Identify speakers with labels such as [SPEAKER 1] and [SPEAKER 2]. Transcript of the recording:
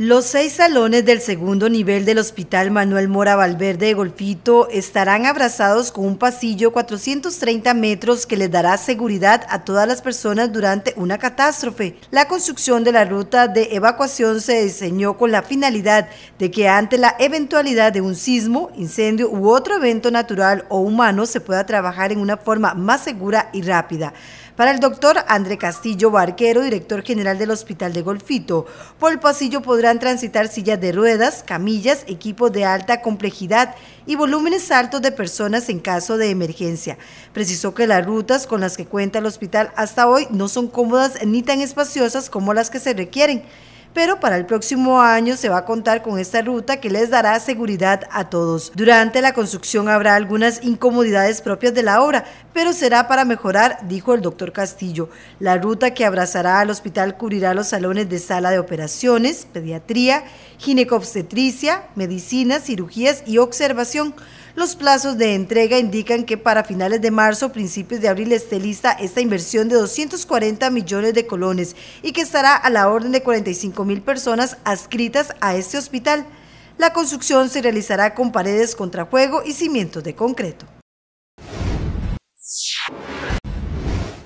[SPEAKER 1] Los seis salones del segundo nivel del Hospital Manuel Mora Valverde de Golfito estarán abrazados con un pasillo 430 metros que les dará seguridad a todas las personas durante una catástrofe. La construcción de la ruta de evacuación se diseñó con la finalidad de que ante la eventualidad de un sismo, incendio u otro evento natural o humano se pueda trabajar en una forma más segura y rápida. Para el doctor André Castillo Barquero, director general del Hospital de Golfito, por el pasillo podrán transitar sillas de ruedas, camillas, equipos de alta complejidad y volúmenes altos de personas en caso de emergencia. Precisó que las rutas con las que cuenta el hospital hasta hoy no son cómodas ni tan espaciosas como las que se requieren pero para el próximo año se va a contar con esta ruta que les dará seguridad a todos. Durante la construcción habrá algunas incomodidades propias de la obra, pero será para mejorar, dijo el doctor Castillo. La ruta que abrazará al hospital cubrirá los salones de sala de operaciones, pediatría, ginecobstetricia, medicina, cirugías y observación. Los plazos de entrega indican que para finales de marzo o principios de abril esté lista esta inversión de 240 millones de colones y que estará a la orden de 45 mil personas adscritas a este hospital. La construcción se realizará con paredes contra fuego y cimientos de concreto.